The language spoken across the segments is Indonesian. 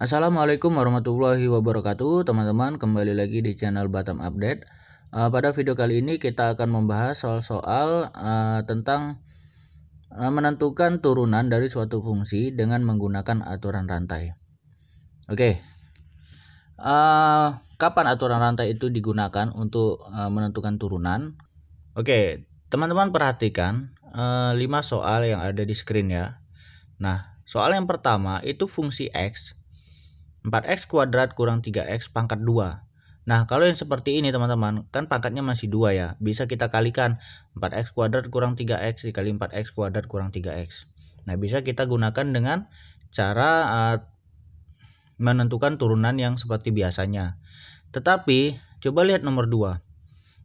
Assalamualaikum warahmatullahi wabarakatuh teman-teman kembali lagi di channel Batam Update uh, pada video kali ini kita akan membahas soal-soal uh, tentang uh, menentukan turunan dari suatu fungsi dengan menggunakan aturan rantai oke okay. uh, kapan aturan rantai itu digunakan untuk uh, menentukan turunan oke okay. teman-teman perhatikan uh, 5 soal yang ada di screen ya nah soal yang pertama itu fungsi X 4x kuadrat kurang 3x pangkat 2. Nah, kalau yang seperti ini teman-teman, kan pangkatnya masih 2 ya. Bisa kita kalikan 4x kuadrat kurang 3x dikali 4x kuadrat kurang 3x. Nah, bisa kita gunakan dengan cara uh, menentukan turunan yang seperti biasanya. Tetapi, coba lihat nomor 2.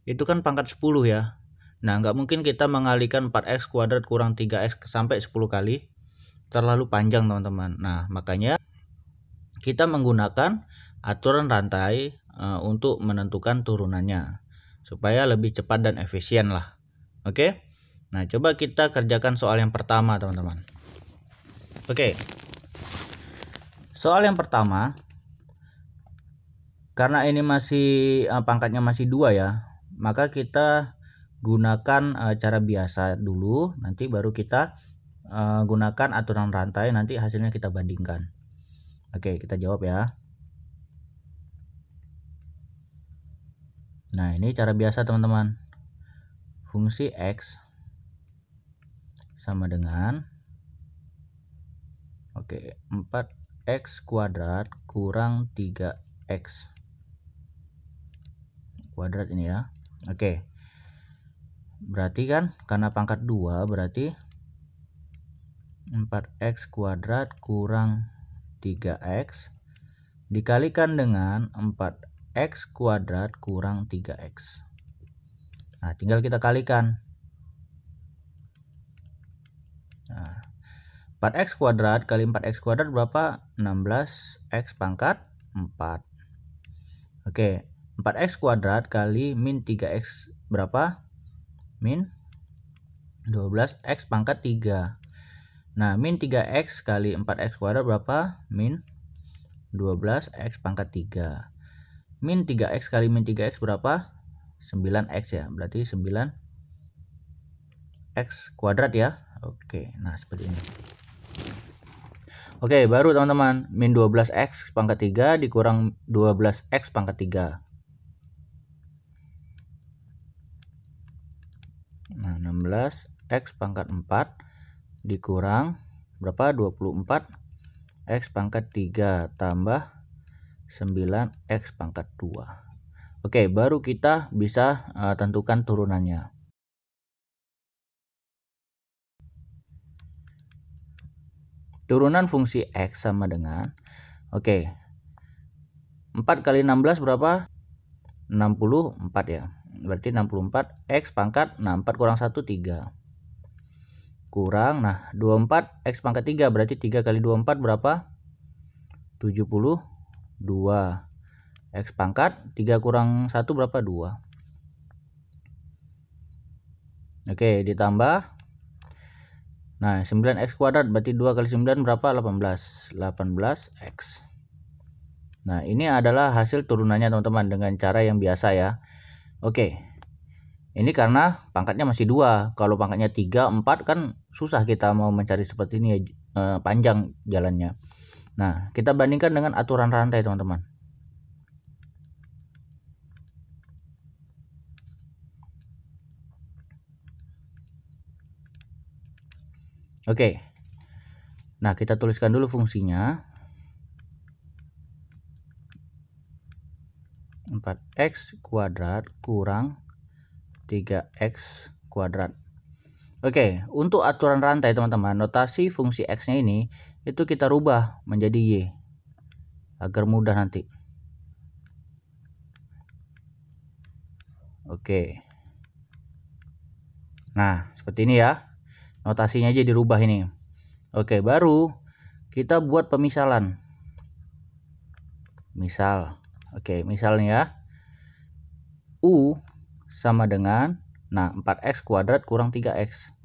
Itu kan pangkat 10 ya. Nah, nggak mungkin kita mengalikan 4x kuadrat kurang 3x sampai 10 kali. Terlalu panjang teman-teman. Nah, makanya kita menggunakan aturan rantai e, untuk menentukan turunannya supaya lebih cepat dan efisien lah. Oke. Nah, coba kita kerjakan soal yang pertama, teman-teman. Oke. Soal yang pertama karena ini masih e, pangkatnya masih dua ya, maka kita gunakan e, cara biasa dulu, nanti baru kita gunakan aturan rantai, nanti hasilnya kita bandingkan. Oke, kita jawab ya. Nah, ini cara biasa teman-teman. Fungsi X sama dengan Oke, 4x kuadrat kurang 3x kuadrat ini ya. Oke. Berarti kan karena pangkat 2 berarti 4x kuadrat kurang 3x dikalikan dengan 4x kuadrat kurang 3x. Nah, tinggal kita kalikan. Nah, 4x kuadrat kali 4x kuadrat berapa? 16x pangkat 4. Oke, 4x kuadrat kali min 3x berapa? Min 12x pangkat 3. Nah, min 3x kali 4x kuadrat berapa? Min 12x pangkat 3. Min 3x kali min 3x berapa? 9x ya. Berarti 9x kuadrat ya. Oke, nah seperti ini. Oke, baru teman-teman. Min 12x pangkat 3 dikurang 12x pangkat 3. Nah, 16x pangkat 4 dikurang berapa 24 X pangkat 3 tambah 9 X pangkat 2 Oke baru kita bisa uh, tentukan turunannya Turunan fungsi X sama dengan Oke 4 kali 16 berapa? 64 ya Berarti 64 X pangkat 64 kurang 1 3 kurang. Nah, 24 X pangkat 3 berarti 3 kali 24 berapa? 72. X pangkat 3 kurang 1 berapa? 2. Oke, ditambah. Nah, 9X kuadrat berarti 2 kali 9 berapa? 18. 18X. Nah, ini adalah hasil turunannya teman-teman dengan cara yang biasa ya. Oke. Ini karena pangkatnya masih dua. Kalau pangkatnya tiga, empat kan susah kita mau mencari seperti ini ya eh, panjang jalannya. Nah, kita bandingkan dengan aturan rantai, teman-teman. Oke. Nah, kita tuliskan dulu fungsinya. 4x kuadrat kurang 3x kuadrat. Oke, untuk aturan rantai teman-teman, notasi fungsi x-nya ini itu kita rubah menjadi y agar mudah nanti. Oke. Nah, seperti ini ya. Notasinya aja dirubah ini. Oke, baru kita buat pemisalan. Misal. Oke, misalnya ya, U sama dengan nah 4x kuadrat kurang 3x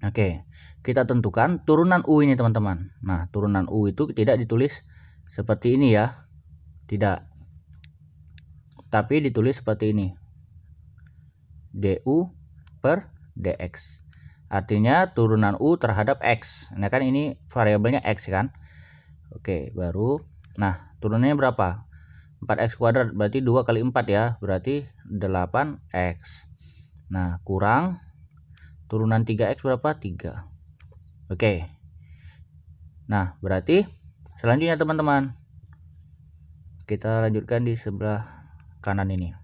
Oke kita tentukan turunan U ini teman-teman nah turunan U itu tidak ditulis seperti ini ya tidak tapi ditulis seperti ini DU per DX artinya turunan U terhadap X nah kan ini variabelnya X kan Oke baru nah turunannya berapa 4x kuadrat berarti 2 kali 4 ya berarti 8x nah kurang turunan 3x berapa 3 oke nah berarti selanjutnya teman-teman kita lanjutkan di sebelah kanan ini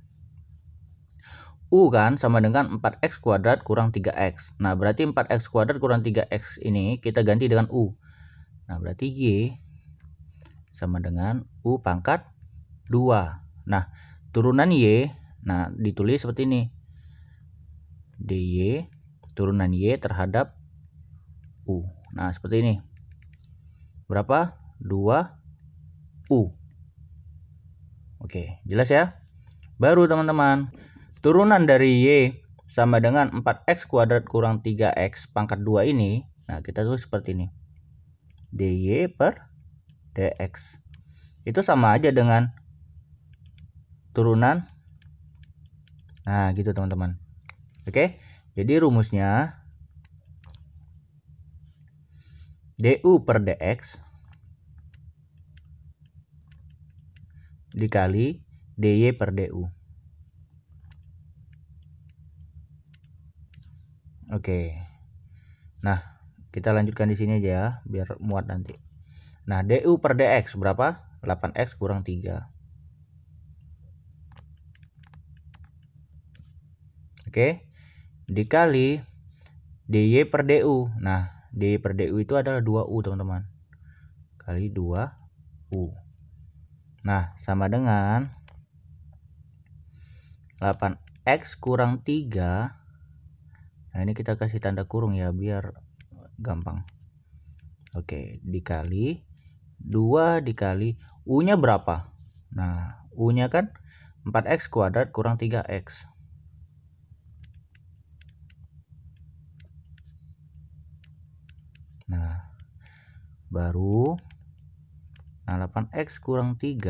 U kan sama dengan 4x kuadrat kurang 3x nah berarti 4x kuadrat kurang 3x ini kita ganti dengan U nah berarti Y sama dengan U pangkat 2. Nah, turunan Y, nah ditulis seperti ini. DY turunan Y terhadap U. Nah, seperti ini. Berapa? 2 U. Oke, jelas ya? Baru teman-teman, turunan dari Y sama dengan 4X kuadrat kurang 3X pangkat 2 ini. Nah, kita tulis seperti ini. DY per DX. Itu sama aja dengan turunan nah gitu teman-teman oke jadi rumusnya du per dx dikali dy per du Oke. Nah, kita lanjutkan di sini aja ya, biar muat nanti. Nah, DU per DX berapa? 8X kurang 3. Oke. Dikali dy per du. Nah, dy per du itu adalah 2u, teman-teman. Kali 2u. Nah, sama dengan 8x kurang 3 Nah ini kita kasih tanda kurung ya biar gampang. Oke, dikali 2 dikali U-nya berapa? Nah, U-nya kan 4X kuadrat kurang 3X. Nah, baru nah 8x kurang 3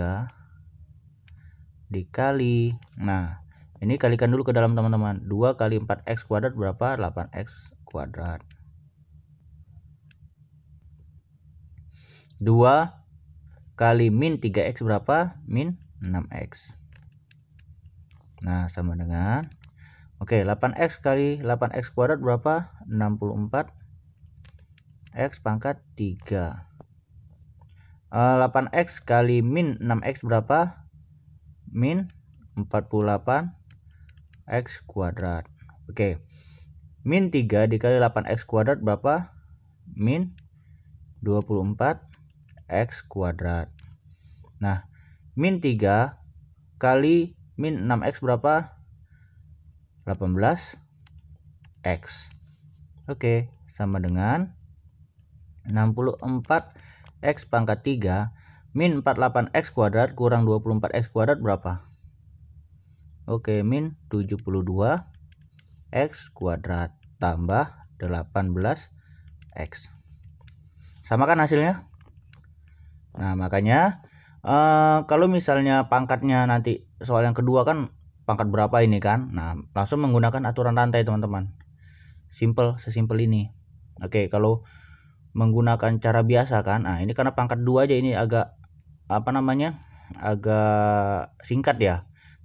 dikali. Nah, ini kalikan dulu ke dalam teman-teman. 2 kali 4x kuadrat berapa? 8x kuadrat. 2 kali min 3x berapa? Min 6x. Nah, sama dengan Oke, 8x kali 8x kuadrat berapa? 64 X pangkat 3. 8X eh, kali min 6X berapa? Min 48 X kuadrat. Oke. Min 3 dikali 8X kuadrat berapa? Min 24 X kuadrat. Nah, min 3 kali min 6X berapa? 18 X. Oke, sama dengan 64 X pangkat 3 min 48 X kuadrat kurang 24 X kuadrat berapa? Oke, min 72 X kuadrat tambah 18 X. Sama kan hasilnya? Nah, makanya eh, kalau misalnya pangkatnya nanti soal yang kedua kan pangkat berapa ini kan? Nah, langsung menggunakan aturan rantai teman-teman. Simple, sesimpel ini. Oke, kalau menggunakan cara biasa kan nah ini karena pangkat dua aja ini agak apa namanya agak singkat ya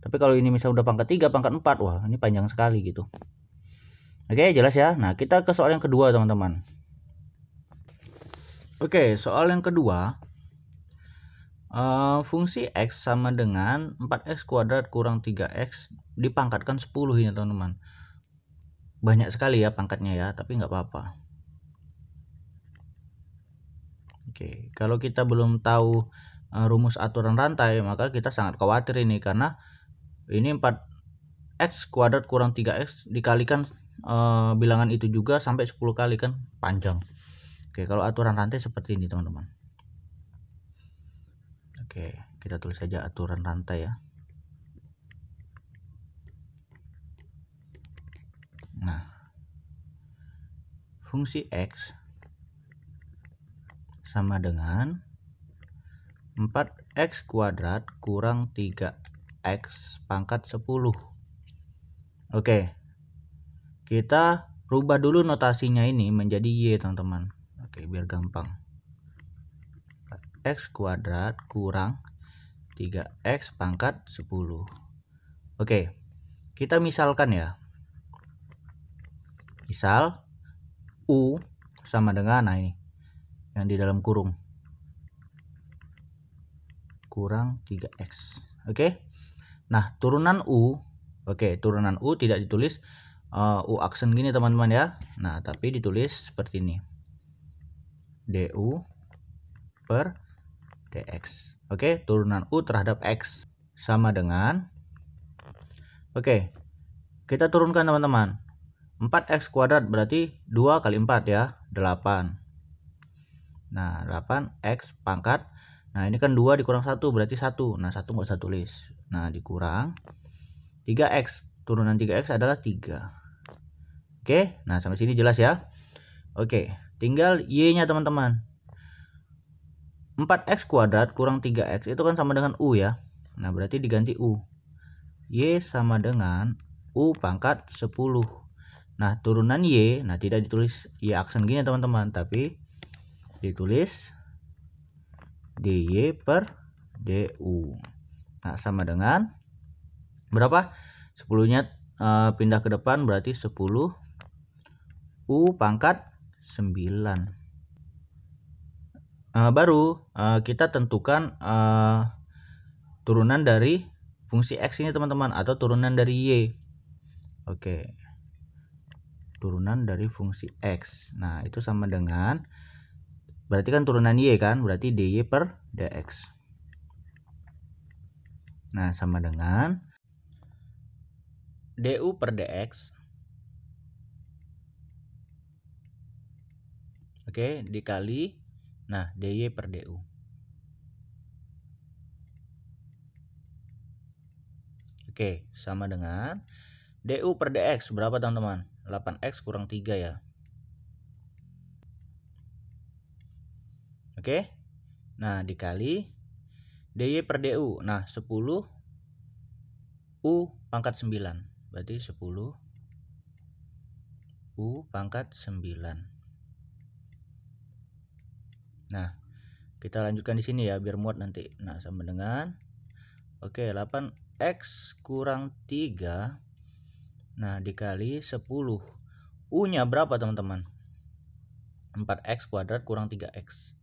tapi kalau ini misalnya udah pangkat 3, pangkat 4, wah ini panjang sekali gitu oke jelas ya nah kita ke soal yang kedua teman-teman oke soal yang kedua Uh, fungsi X sama dengan 4X kuadrat kurang 3X dipangkatkan 10 ini teman-teman. Banyak sekali ya pangkatnya ya, tapi nggak apa-apa. Oke, kalau kita belum tahu eh, rumus aturan rantai, maka kita sangat khawatir ini karena ini 4x kuadrat kurang 3x dikalikan uh, bilangan itu juga sampai 10 kali kan panjang. Oke, kalau aturan rantai seperti ini, teman-teman. Oke, kita tulis saja aturan rantai ya. Nah, fungsi x sama dengan 4x kuadrat kurang 3x pangkat 10. Oke, kita rubah dulu notasinya ini menjadi Y teman-teman. Oke, biar gampang. 4x kuadrat kurang 3x pangkat 10. Oke, kita misalkan ya. Misal, U sama dengan, nah ini, yang di dalam kurung kurang 3x oke okay? nah turunan u oke okay, turunan u tidak ditulis uh, u aksen gini teman-teman ya nah tapi ditulis seperti ini du per dx oke okay? turunan u terhadap x sama dengan oke okay, kita turunkan teman-teman 4x kuadrat berarti 2 kali 4 ya 8 Nah, 8x pangkat. Nah, ini kan 2 dikurang 1 berarti 1. Nah, 1 nggak usah tulis. Nah, dikurang 3x. Turunan 3x adalah 3. Oke, nah sampai sini jelas ya. Oke, tinggal Y-nya teman-teman. 4x kuadrat kurang 3x itu kan sama dengan U ya. Nah, berarti diganti U. Y sama dengan U pangkat 10. Nah, turunan Y, nah tidak ditulis Y aksen gini teman-teman, tapi ditulis dy per du nah sama dengan berapa 10 nya e, pindah ke depan berarti 10 u pangkat 9 e, eh, baru e, kita tentukan e, turunan dari fungsi x ini teman-teman atau turunan dari y oke turunan dari fungsi x nah itu sama dengan Berarti kan turunan Y kan? Berarti DY per DX. Nah, sama dengan DU per DX. Oke, dikali. Nah, DY per DU. Oke, sama dengan DU per DX. Berapa teman-teman? 8X kurang 3 ya. Oke. Nah, dikali DY per DU. Nah, 10 U pangkat 9. Berarti 10 U pangkat 9. Nah, kita lanjutkan di sini ya biar muat nanti nah sama dengan oke okay, 8x kurang 3 nah dikali 10 U nya berapa teman-teman 4x kuadrat kurang 3x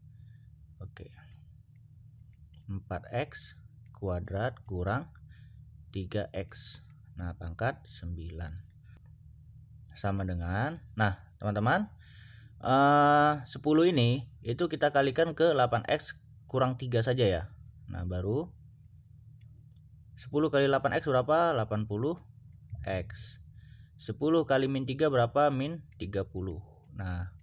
Oke. 4x kuadrat kurang 3x. Nah, pangkat 9. Sama dengan Nah, teman-teman, eh, uh, 10 ini itu kita kalikan ke 8x kurang 3 saja ya. Nah, baru 10 kali 8x berapa? 80x. 10 kali min 3 berapa? Min 30. Nah,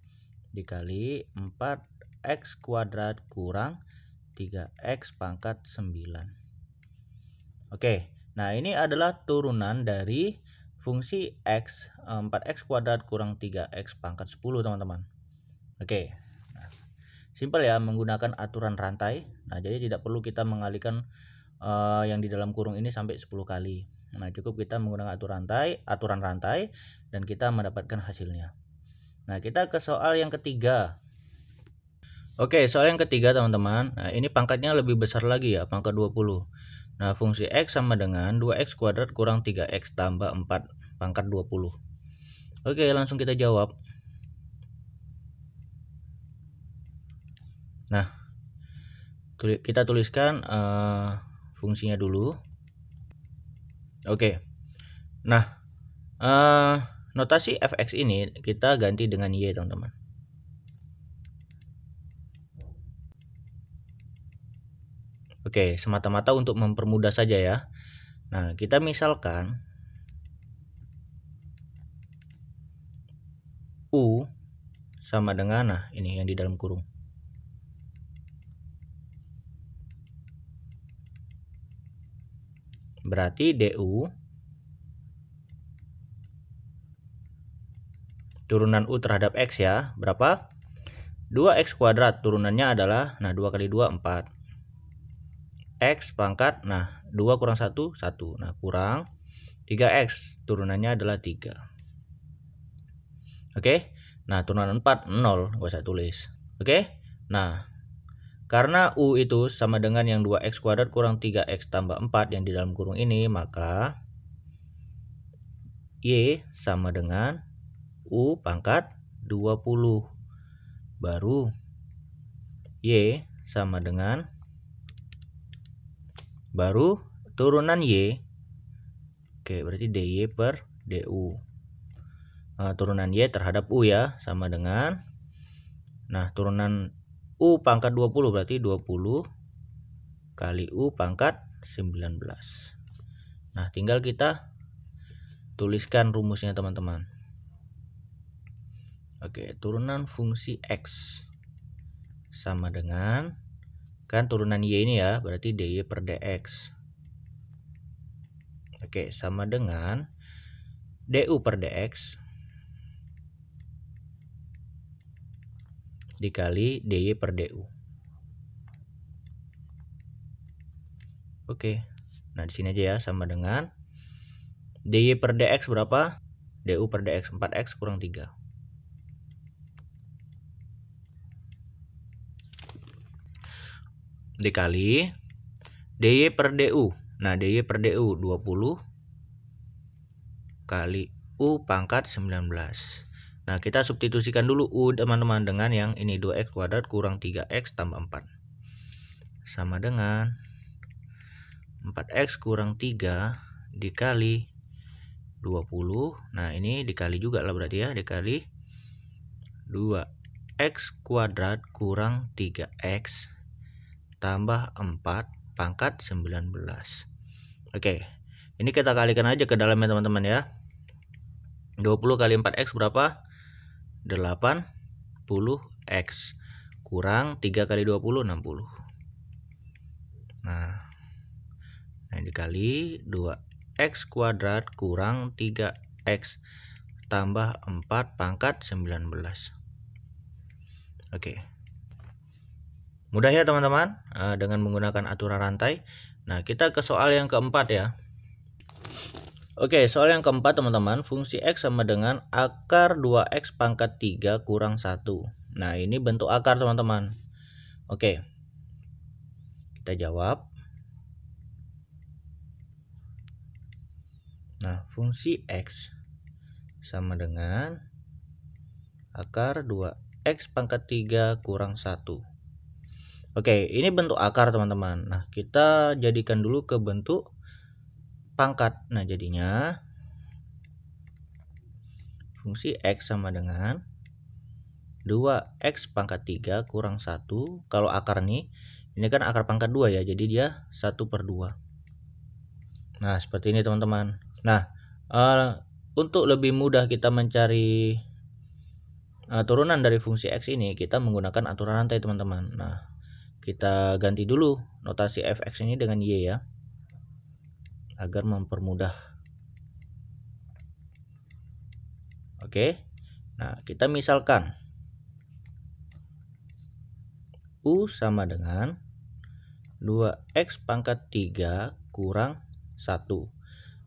dikali 4 x kuadrat kurang 3x pangkat 9. Oke, nah ini adalah turunan dari fungsi x 4x kuadrat kurang 3x pangkat 10 teman-teman. Oke, nah, simple ya menggunakan aturan rantai. Nah jadi tidak perlu kita mengalihkan uh, yang di dalam kurung ini sampai 10 kali. Nah cukup kita menggunakan aturan rantai, aturan rantai dan kita mendapatkan hasilnya. Nah kita ke soal yang ketiga. Oke, soal yang ketiga teman-teman. Nah, ini pangkatnya lebih besar lagi ya, pangkat 20. Nah, fungsi X sama dengan 2X kuadrat kurang 3X tambah 4, pangkat 20. Oke, langsung kita jawab. Nah, kita tuliskan uh, fungsinya dulu. Oke. Nah, uh, notasi fx ini kita ganti dengan y, teman-teman. Oke, semata-mata untuk mempermudah saja ya. Nah, kita misalkan U sama dengan nah ini yang di dalam kurung. Berarti DU turunan U terhadap X ya, berapa? 2X kuadrat turunannya adalah nah 2 kali 2 4 X pangkat, nah 2 kurang 1, 1. Nah kurang 3X, turunannya adalah 3. Oke, nah turunan 4, 0, gak saya tulis. Oke, nah karena U itu sama dengan yang 2X kuadrat kurang 3X tambah 4 yang di dalam kurung ini, maka Y sama dengan U pangkat 20. Baru Y sama dengan baru turunan Y oke berarti DY per DU nah, turunan Y terhadap U ya sama dengan nah turunan U pangkat 20 berarti 20 kali U pangkat 19 nah tinggal kita tuliskan rumusnya teman-teman Oke, turunan fungsi X sama dengan Kan turunan Y ini ya, berarti DY per DX. Oke, sama dengan DU per DX dikali DY per DU. Oke, nah di sini aja ya sama dengan DY per DX berapa? DU per DX 4X kurang 3. dikali DY per DU. Nah, DY per DU 20 kali U pangkat 19. Nah, kita substitusikan dulu U teman-teman dengan yang ini 2X kuadrat kurang 3X tambah 4. Sama dengan 4X kurang 3 dikali 20. Nah, ini dikali juga lah berarti ya, dikali 2x kuadrat kurang 3x tambah 4 pangkat 19. Oke, ini kita kalikan aja ke dalamnya teman-teman ya. 20 kali 4x berapa? 80x. Kurang 3 kali 20, 60. Nah, nah dikali 2x kuadrat kurang 3x tambah 4 pangkat 19. Oke. Okay. Mudah ya teman-teman eh, dengan menggunakan aturan rantai. Nah kita ke soal yang keempat ya. Oke soal yang keempat teman-teman fungsi X sama dengan akar 2X pangkat 3 kurang 1. Nah ini bentuk akar teman-teman. Oke kita jawab. Nah fungsi X sama dengan akar 2X pangkat 3 kurang 1. Oke, ini bentuk akar teman-teman. Nah, kita jadikan dulu ke bentuk pangkat. Nah, jadinya fungsi X sama dengan 2X pangkat 3 kurang 1. Kalau akar nih, ini kan akar pangkat 2 ya, jadi dia 1 per 2. Nah, seperti ini teman-teman. Nah, uh, untuk lebih mudah kita mencari uh, turunan dari fungsi X ini, kita menggunakan aturan rantai teman-teman. Nah, kita ganti dulu notasi fx ini dengan y ya. Agar mempermudah. Oke. Nah, kita misalkan U sama dengan 2x pangkat 3 kurang 1.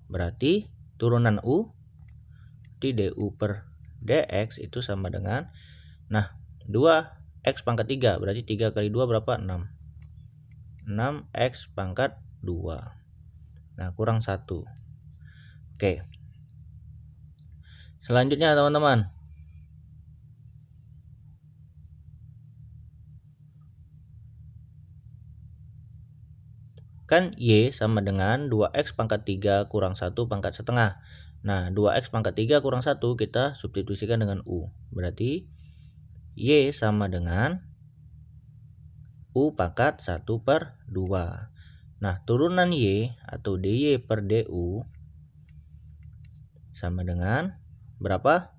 Berarti turunan U di du per dx itu sama dengan nah 2 X pangkat 3 berarti 3 kali 2 berapa 6 6X pangkat 2 nah kurang 1 oke selanjutnya teman-teman kan Y sama dengan 2X pangkat 3 kurang 1 pangkat setengah nah 2X pangkat 3 kurang 1 kita substitusikan dengan U berarti Y sama dengan U pangkat 1 per 2. Nah, turunan Y atau DY per DU sama dengan berapa?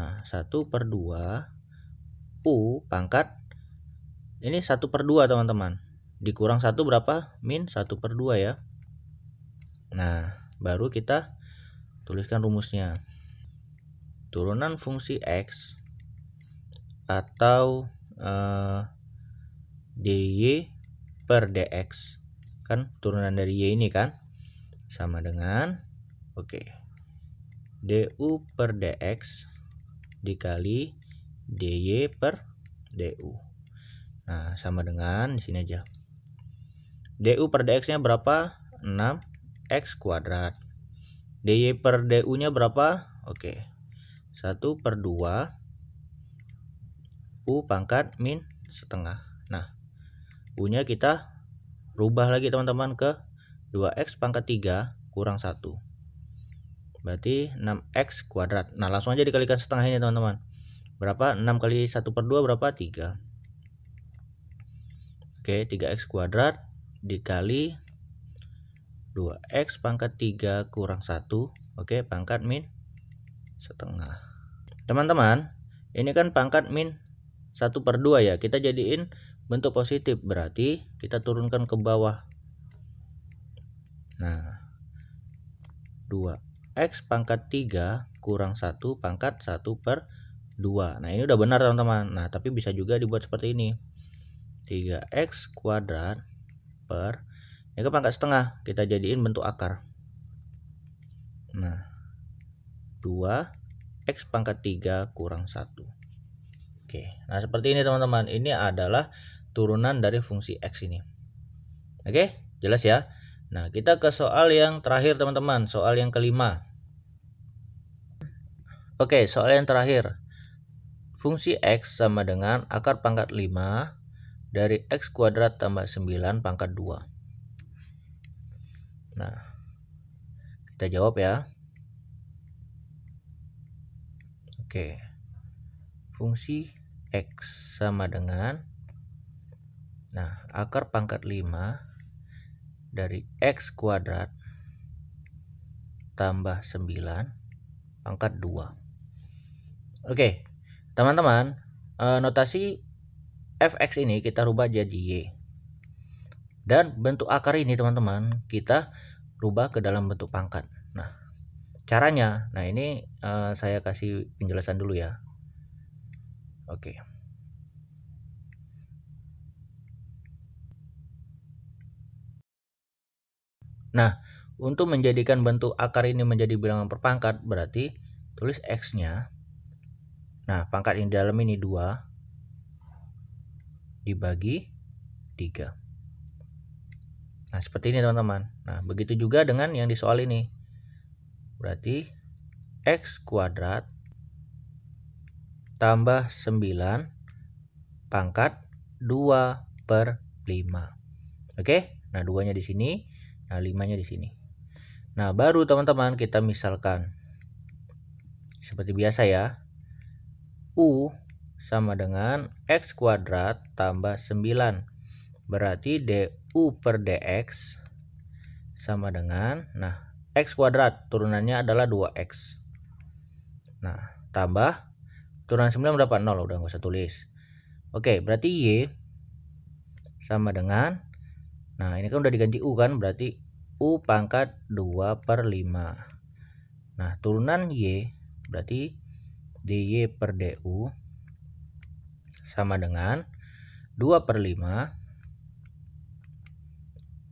Nah, 1 per 2 U pangkat ini 1 per 2 teman-teman. Dikurang 1 berapa? Min 1 per 2 ya. Nah, baru kita tuliskan rumusnya. Turunan fungsi X atau uh, eh, dy per dx kan turunan dari y ini kan sama dengan oke okay, du per dx dikali dy per du nah sama dengan di sini aja du per dx nya berapa 6 x kuadrat dy per du nya berapa oke okay, 1 per 2 U pangkat min setengah. Nah, U-nya kita rubah lagi teman-teman ke 2X pangkat 3 kurang 1. Berarti 6X kuadrat. Nah, langsung aja dikalikan setengah ini teman-teman. Berapa? 6 kali 1 per 2 berapa? 3. Oke, 3X kuadrat dikali 2X pangkat 3 kurang 1. Oke, pangkat min setengah. Teman-teman, ini kan pangkat min satu per dua ya kita jadiin bentuk positif berarti kita turunkan ke bawah nah 2 X pangkat 3 kurang 1 pangkat 1 per 2 nah ini udah benar teman-teman nah tapi bisa juga dibuat seperti ini 3X kuadrat per ini ke kan pangkat setengah kita jadiin bentuk akar nah 2 X pangkat 3 kurang 1 Oke, nah seperti ini teman-teman. Ini adalah turunan dari fungsi X ini. Oke, jelas ya. Nah, kita ke soal yang terakhir teman-teman. Soal yang kelima. Oke, soal yang terakhir. Fungsi X sama dengan akar pangkat 5 dari X kuadrat tambah 9 pangkat 2. Nah, kita jawab ya. Oke. Fungsi X sama dengan Nah, akar pangkat 5 dari X kuadrat tambah 9 pangkat 2. Oke, teman-teman, eh, notasi fx ini kita rubah jadi y. Dan bentuk akar ini, teman-teman, kita rubah ke dalam bentuk pangkat. Nah, caranya, nah ini eh, saya kasih penjelasan dulu ya. Oke. Okay. Nah, untuk menjadikan bentuk akar ini menjadi bilangan perpangkat, berarti tulis X-nya. Nah, pangkat di dalam ini 2 dibagi 3. Nah, seperti ini teman-teman. Nah, begitu juga dengan yang di soal ini. Berarti X kuadrat tambah 9 pangkat 2 per 5. Oke, nah duanya di sini, nah limanya di sini. Nah baru teman-teman kita misalkan seperti biasa ya. U sama dengan X kuadrat tambah 9. Berarti DU per DX sama dengan, nah X kuadrat turunannya adalah 2X. Nah, tambah Turunan 9 berapa? 0 udah nggak usah tulis. Oke, berarti Y sama dengan Nah, ini kan udah diganti U kan, berarti U pangkat 2 per 5. Nah, turunan Y berarti DY per DU sama dengan 2 per 5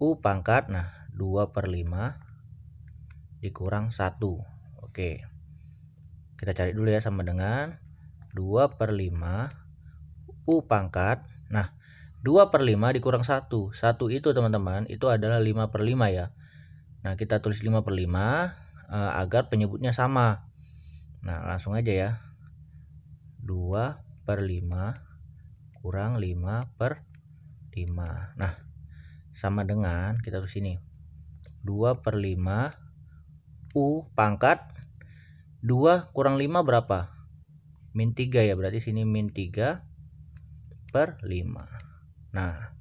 U pangkat, nah 2 per 5 dikurang 1. Oke, kita cari dulu ya sama dengan 2 per 5 U pangkat Nah 2 per 5 dikurang 1 1 itu teman-teman itu adalah 5 per 5 ya Nah kita tulis 5 per 5 eh, agar penyebutnya sama Nah langsung aja ya 2 per 5 kurang 5 per 5 Nah sama dengan kita tulis ini 2 per 5 U pangkat 2 kurang 5 berapa? min 3 ya berarti sini min 3 per 5 nah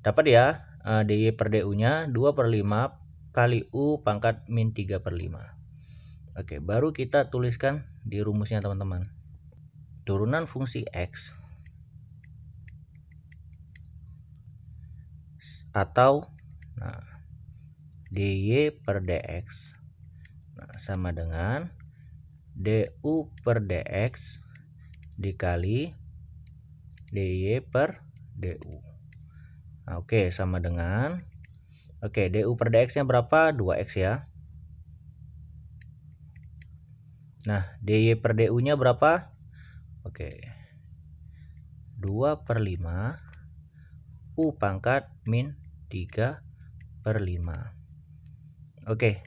dapat ya eh, dy per du nya 2 per 5 kali u pangkat min 3 per 5 oke baru kita tuliskan di rumusnya teman-teman turunan fungsi x atau nah, dy per dx nah, sama dengan DU per DX dikali DY per DU. Nah, oke, sama dengan Oke, DU per DX-nya berapa? 2X ya. Nah, DY per DU-nya berapa? Oke. 2 per 5 U pangkat min 3 per 5. Oke,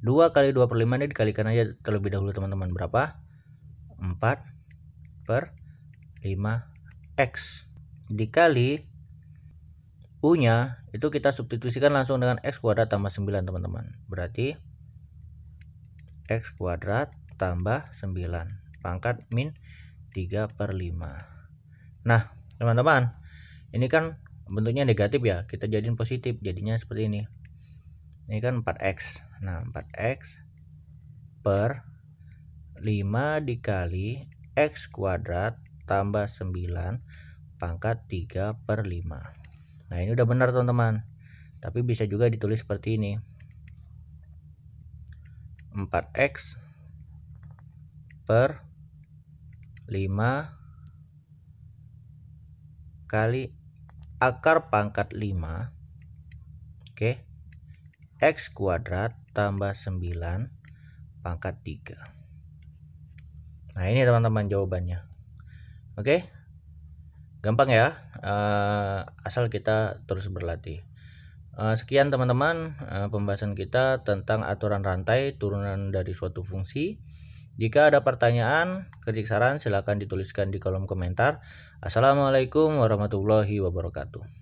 2 kali 2 per 5 ini dikalikan aja terlebih dahulu teman-teman berapa 4 per 5x dikali U nya itu kita substitusikan langsung dengan X kuadrat tambah 9 teman-teman berarti X kuadrat tambah 9 pangkat min 3 per 5 nah teman-teman ini kan bentuknya negatif ya kita jadiin positif jadinya seperti ini ini kan 4X Nah, 4x per 5 dikali x kuadrat tambah 9 pangkat 3 per 5. Nah, ini udah benar teman-teman. Tapi bisa juga ditulis seperti ini. 4x per 5 kali akar pangkat 5 oke okay, x kuadrat tambah 9 pangkat 3 nah ini teman-teman jawabannya oke gampang ya eh, asal kita terus berlatih eh, sekian teman-teman eh, pembahasan kita tentang aturan rantai turunan dari suatu fungsi jika ada pertanyaan kritik saran silahkan dituliskan di kolom komentar assalamualaikum warahmatullahi wabarakatuh